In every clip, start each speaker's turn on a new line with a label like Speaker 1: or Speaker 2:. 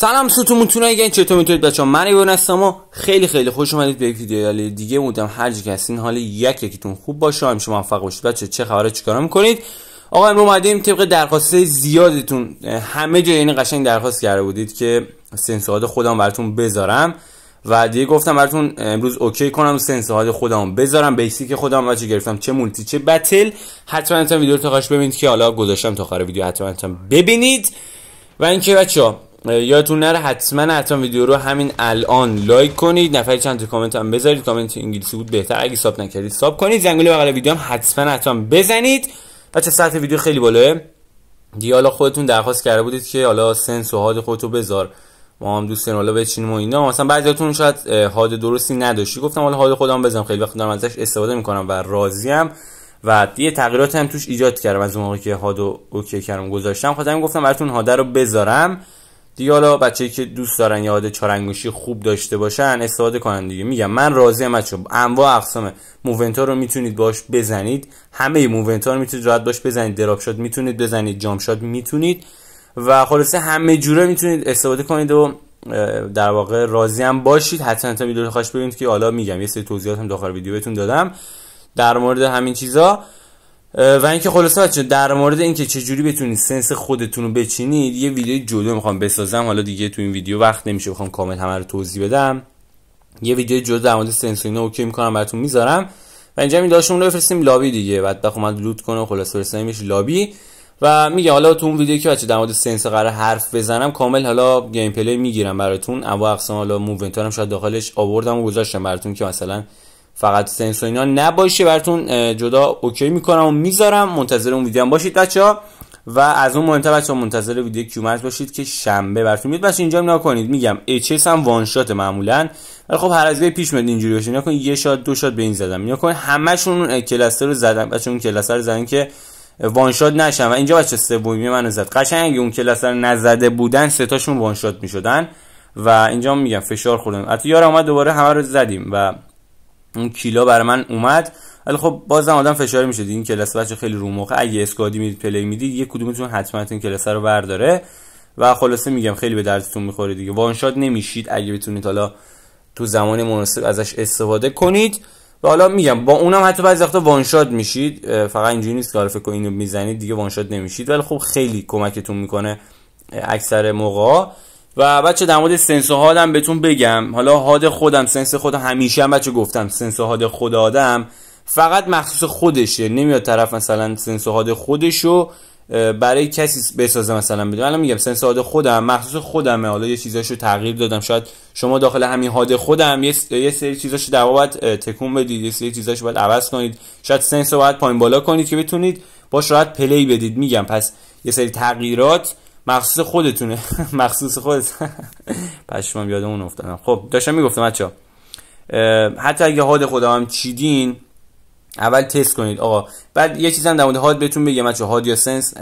Speaker 1: سلام سوتون تونای گین چطور میتونید بچه‌ها من ایوان هستم و خیلی خیلی خوش اومدید به یک ویدیو دیگه بودم هر جا هستین حال یک یکیتون خوب باشه همیشه موفق باشید بچه چه خبره چیکارا میکنید آقا امروز اومدیم طبق درخواست زیادتون همه جا این قشنگ درخواست کرده بودید که سنسورات خودم براتون بذارم و دیگه گفتم براتون امروز اوکی کنم سنسورات خودم بذارم بیسیک خودم بچه گرفتم چه مولتی چه بتل حتما تا ویدیو رو تا ببینید که حالا گذاشتم تا آخر ویدیو حتما ببینید و اینکه بچه‌ها یادتون نره حتما حتما ویدیو رو همین الان لایک کنید نفر چند تا کامنت هم بذارید کامنت انگلیسی بود بهتر اگه ساب نکردید ساب کنید زنگوله بغل ویدیو هم حتما حتما بزنید بچه سطح ویدیو خیلی بالاه دیگه حالا خودتون درخواست کرده بودید که حالا سنس و خودتو بذار ما هم دوست حالا بچینیم و اینا مثلا بعضیاتون شاید حاد درستی نداشتی گفتم حالا حاد خودم بزنم خیلی وقت دارم ازش استفاده میکنم و راضیم و یه تغییرات هم توش ایجاد کردم از اون موقعی که هادو اوکی کردم گذاشتم خاطرم گفتم براتون حاد رو بذارم دیگه حالا بچه‌ای که دوست دارن یاد چارنگوشی خوب داشته باشن استفاده کنن دیگه میگم من راضیم بچه انواع اقسام موونتا رو میتونید باش بزنید همه موونتا رو میتونید راحت باش بزنید دراپ شات میتونید بزنید جام شات میتونید و خلاصه همه جوره میتونید استفاده کنید و در واقع راضی هم باشید حتما تا ویدیو خواهش ببینید که حالا میگم یه سری توضیحات هم داخل ویدیو دادم در مورد همین چیزا و اینکه خلاصه بچه در مورد اینکه چجوری بتونید سنس خودتون رو بچینید یه ویدیو جدا میخوام بسازم حالا دیگه تو این ویدیو وقت نمیشه بخوام کامل همه رو توضیح بدم یه ویدیو جدا در مورد سنس اینا اوکی میکنم براتون میذارم و اینجا میداشون رو بفرستیم لابی دیگه بعد بخوام لوت کنه خلاص خلاصه برسونیمش لابی و میگه حالا تو اون ویدیو که بچه در مورد سنس قرار حرف بزنم کامل حالا گیم پلی میگیرم براتون اما اقسام حالا موونت هم شاید داخلش آوردم و گذاشتم براتون که مثلا فقط سنس اینا نباشه براتون جدا اوکی میکنم و میذارم منتظر اون ویدیو هم باشید بچه ها و از اون مهمتر بچه منتظر ویدیو کیومرز باشید که شنبه براتون میاد بچه اینجا نکنید میگم اچ هم وان شات معمولا ولی خب هر از گاهی پیش میاد اینجوری باشه نکن یه شات دو شات به این زدم نکن همشون کلاستر رو زدم بچه اون کلاستر رو زدن که وان شات نشن و اینجا بچه سومی من زد قشنگ اون کلاستر نزده بودن سه تاشون وان شات میشدن و اینجا میگم فشار خوردم حتی یار اومد دوباره همه رو زدیم و اون کیلا بر من اومد ولی خب بازم آدم فشاری میشه این کلاس بچه خیلی رو موقع اگه اسکادی میدید پلی میدید یه کدومتون حتما این کلاس رو برداره و خلاصه میگم خیلی به دردتون میخوره دیگه وان شات نمیشید اگه بتونید حالا تو زمان مناسب ازش استفاده کنید و حالا میگم با اونم حتی بعضی وقتا وان شات میشید فقط اینجوری نیست که اینو میزنید دیگه وان شات نمیشید ولی خب خیلی کمکتون میکنه اکثر موقع و بچه در مورد سنس و هادم بهتون بگم حالا حاد خودم سنس خودم همیشه هم بچه گفتم سنس و حاد خود آدم فقط مخصوص خودشه نمیاد طرف مثلا سنس و حاد خودشو برای کسی بسازه مثلا بدون الان میگم سنس حاد خودم مخصوص خودمه حالا یه چیزاشو تغییر دادم شاید شما داخل همین حاد خودم یه, یه سری چیزاشو در باید تکون بدید یه سری چیزاشو باید عوض کنید شاید سنس رو باید پایین بالا کنید که بتونید باش راحت پلی بدید میگم پس یه سری تغییرات مخصوص خودتونه مخصوص خود خودت پشمام اون افتادم خب داشتم میگفتم بچا حتی اگه حاد خدا هم چیدین اول تست کنید آقا بعد یه چیزم در مورد هاد بهتون بگم بچا هاد یا سنس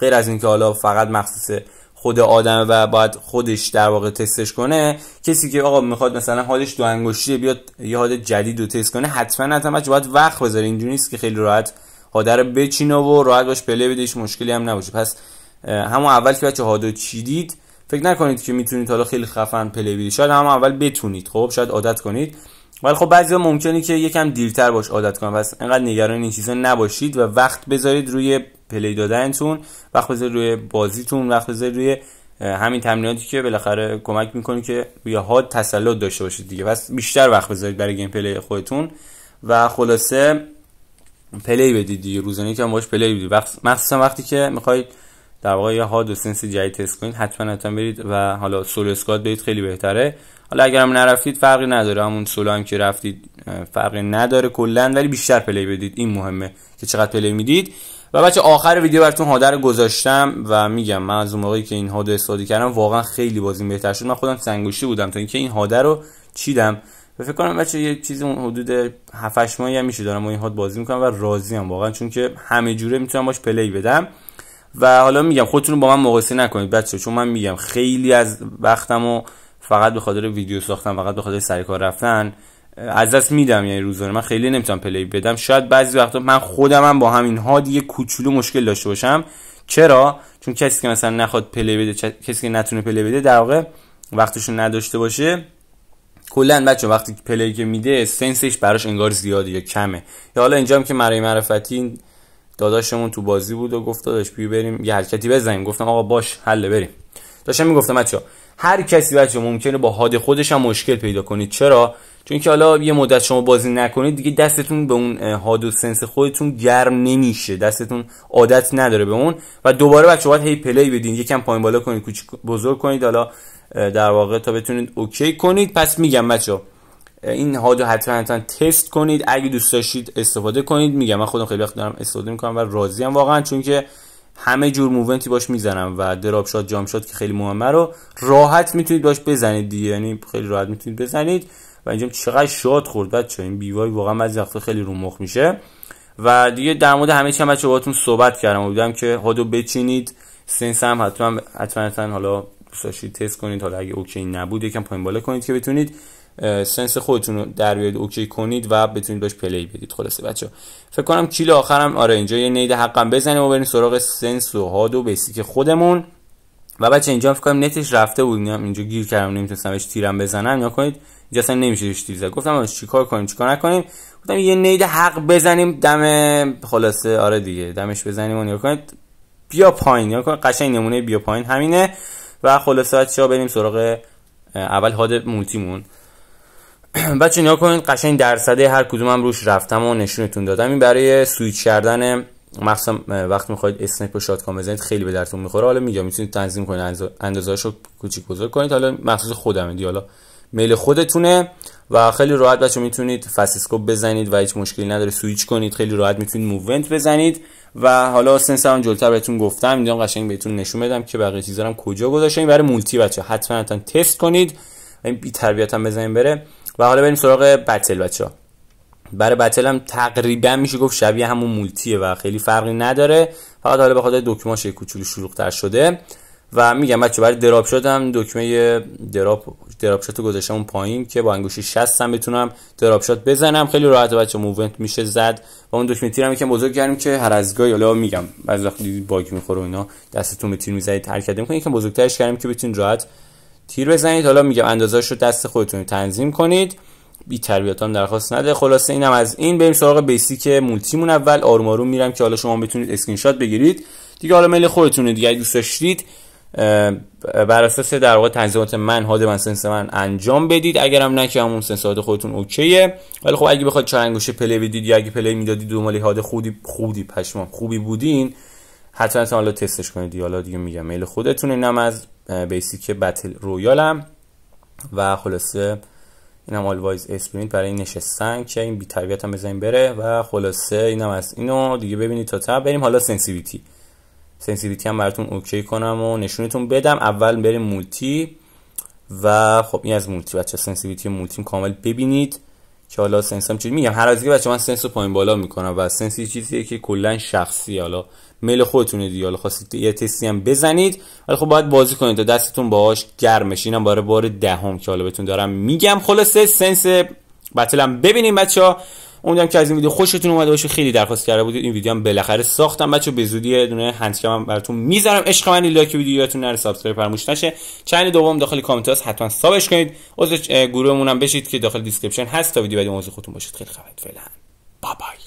Speaker 1: غیر از اینکه حالا فقط مخصوص خود آدمه و باید خودش در واقع تستش کنه کسی که آقا میخواد مثلا حالش دو انگشتی بیاد یه حاد جدید رو تست کنه حتما حتما باید وقت بذاره اینجوری نیست که خیلی راحت هاده رو بچینه و راحت باش پله بدهش مشکلی هم نباشه پس همون اول که بچه هادو چیدید فکر نکنید که میتونید حالا خیلی خفن پلی بیدید شاید هم اول بتونید خب شاید عادت کنید ولی خب بعضی ممکنی ممکنه که یکم دیرتر باش عادت کنن پس انقدر نگران این چیزا نباشید و وقت بذارید روی پلی دادنتون وقت بذارید روی بازیتون وقت بذارید روی همین تمریناتی که بالاخره کمک میکنه که روی هاد تسلط داشته باشید دیگه پس بیشتر وقت بذارید برای گیم پلی خودتون و خلاصه پلی بدید دیگه روزانه که هم باش پلی بدید مخصوصا وقتی که میخواید در واقع یه هاد و سنس جدید تست کنید حتما حتما برید و حالا سولو اسکات برید خیلی بهتره حالا اگر هم نرفتید فرقی نداره همون سولو هم که رفتید فرقی نداره کلا ولی بیشتر پلی بدید این مهمه که چقدر پلی میدید و بچه آخر ویدیو براتون هادر گذاشتم و میگم من از اون موقعی که این هادو استفاده کردم واقعا خیلی بازی بهتر شد من خودم سنگوشی بودم تا اینکه این هادر رو چیدم و فکر کنم بچه یه چیزی حدود 7 8 ماهی هم میشه دارم و این هاد بازی میکنم و راضی واقعا چون که همه جوره میتونم باش پلی بدم و حالا میگم خودتون رو با من مقایسه نکنید بچه چون من میگم خیلی از وقتم و فقط به خاطر ویدیو ساختم فقط به خاطر سری کار رفتن از دست میدم یعنی روزانه من خیلی نمیتونم پلی بدم شاید بعضی وقتا من خودم هم با همین ها دیگه کوچولو مشکل داشته باشم چرا چون کسی که مثلا نخواد پلی بده کسی که نتونه پلی بده در واقع وقتشون نداشته باشه کلا بچه وقتی پلی که میده سنسش براش انگار زیاده یا کمه یا حالا اینجام که مرای معرفتی داداشمون تو بازی بود و گفت داداش بیا بریم یه حرکتی بزنیم گفتم آقا باش حل بریم داشتم میگفتم بچا هر کسی بچه ممکنه با حاد خودش هم مشکل پیدا کنید چرا چون که حالا یه مدت شما بازی نکنید دیگه دستتون به اون هاد و سنس خودتون گرم نمیشه دستتون عادت نداره به اون و دوباره بچه باید هی پلی بدین یکم پایین بالا کنید کوچیک بزرگ کنید حالا در واقع تا بتونید اوکی کنید پس میگم بچه این ها رو حتما حتما تست کنید اگه دوست داشتید استفاده کنید میگم من خودم خیلی وقت دارم استفاده میکنم و راضیم واقعا چون که همه جور موونتی باش میزنم و دراب شات جام شات که خیلی مهمه رو راحت میتونید باش بزنید دیگه یعنی خیلی راحت میتونید بزنید و اینجا چقدر شاد خورد بچه این بیوای واقعا از وقتا خیلی رو مخ میشه و دیگه در مورد همه چی هم بچه باهاتون صحبت کردم و بودم که هادو بچینید سنس هم حتما حتما حالا تست کنید حالا اگه اوکی نبود یکم پایین بالا کنید که بتونید سنس خودتون رو در بیارید اوکی کنید و بتونید باش پلی بدید خلاصه بچه فکر کنم کیل آخرم آره اینجا یه نید حقم بزنیم و بریم سراغ سنس و هاد و بیسیک خودمون و بچه اینجا فکر کنم نتش رفته بود اینجا گیر کردم نمیتونستم بهش تیرم بزنم یا کنید اینجا اصلا نمیشه بهش تیر زد گفتم چیکار کنیم چیکار نکنیم گفتم یه نید حق بزنیم دم خلاصه آره دیگه دمش بزنیم و نیا کنید بیا پایین یا کنید قشنگ نمونه بیا پایین همینه و خلاصه ها بریم سراغ اول هاد مولتیمون بچه نیا کنید قشنگ درصده هر کدومم روش رفتم و نشونتون دادم این برای سویچ کردن مخصوصا وقتی میخواید اسنپ و شات بزنید خیلی به درتون میخوره حالا میگم میتونید تنظیم کنید اندازه‌اش رو کوچیک بزرگ کنید حالا مخصوص خودمه دی حالا میل خودتونه و خیلی راحت بچه میتونید فسیسکوپ بزنید و هیچ مشکلی نداره سویچ کنید خیلی راحت میتونید موونت بزنید و حالا سنس هم جلتر بهتون گفتم میدونم قشنگ بهتون نشون بدم که بقیه چیزا هم کجا گذاشتم برای مولتی بچه حتما حتما تست کنید این بی تربیت هم بزنین بره و حالا بریم سراغ بتل بچه ها برای بتل هم تقریبا میشه گفت شبیه همون مولتیه و خیلی فرقی نداره فقط حالا به دکمه دکمه‌اش کوچولو شلوغ‌تر شده و میگم بچه برای دراپ شدم دکمه دراپ دراپ شات گذاشتم اون پایین که با انگوشی 60 هم بتونم دراپ شات بزنم خیلی راحت بچه موومنت میشه زد و اون دکمه تیرم یکم بزرگ کردیم که هر از گاهی حالا میگم بعضی وقت باگ میخوره و اینا دستتون به تیر میزنید حرکت نمیکنید بزرگترش کردیم که بتونید راحت تیر بزنید حالا میگم اندازاش رو دست خودتون تنظیم کنید بی تربیتان درخواست نده خلاصه اینم از این بریم سراغ بیسیک مولتیمون اول آروم آروم میرم که حالا شما بتونید اسکرین شات بگیرید دیگه حالا میل خودتونه دیگه دوست داشتید بر اساس در واقع تنظیمات من هاد من سنس من انجام بدید اگرم نه که همون سنسات خودتون اوکیه ولی خب اگه بخواد چهار انگوشه پلی بدید یا اگه پلی میدادید دو مالی هاد خودی خودی پشمان خوبی بودین حتما حالا تستش کنید حالا دیگه میگم میل خودتونه اینم از بیسیک بتل رویالم و خلاصه اینم آلوایز اسپرینت برای این نشستن که این بیتربیت هم بزنیم بره و خلاصه اینم از اینو دیگه ببینید تا تا بریم حالا سنسیویتی سنسیویتی هم براتون اوکی کنم و نشونتون بدم اول بریم مولتی و خب این از مولتی بچه سنسیویتی مولتیم کامل ببینید که حالا سنس هم میگم هر از که بچه من سنس رو پایین بالا میکنم و سنس یه چیزیه که کلا شخصی حالا میل خودتونه دیگه حالا خواستید یه تستی هم بزنید ولی خب باید بازی کنید تا دستتون باهاش بشه اینم باره بار دهم ده که حالا بهتون دارم میگم خلاصه سنس بتلم ببینیم بچه ها امیدوارم که از این ویدیو خوشتون اومده باشه خیلی درخواست کرده بودید این ویدیو هم بالاخره ساختم بچه به زودی یه دونه هندکم هم براتون میذارم عشق من لایک ویدیو یادتون نره سابسکرایب فراموش نشه چند دوم داخل کامنت هست حتما سابش کنید عضو گروهمون هم بشید که داخل دیسکریپشن هست تا ویدیو بعدی موضوع خودتون باشید خیلی خفن فعلا بای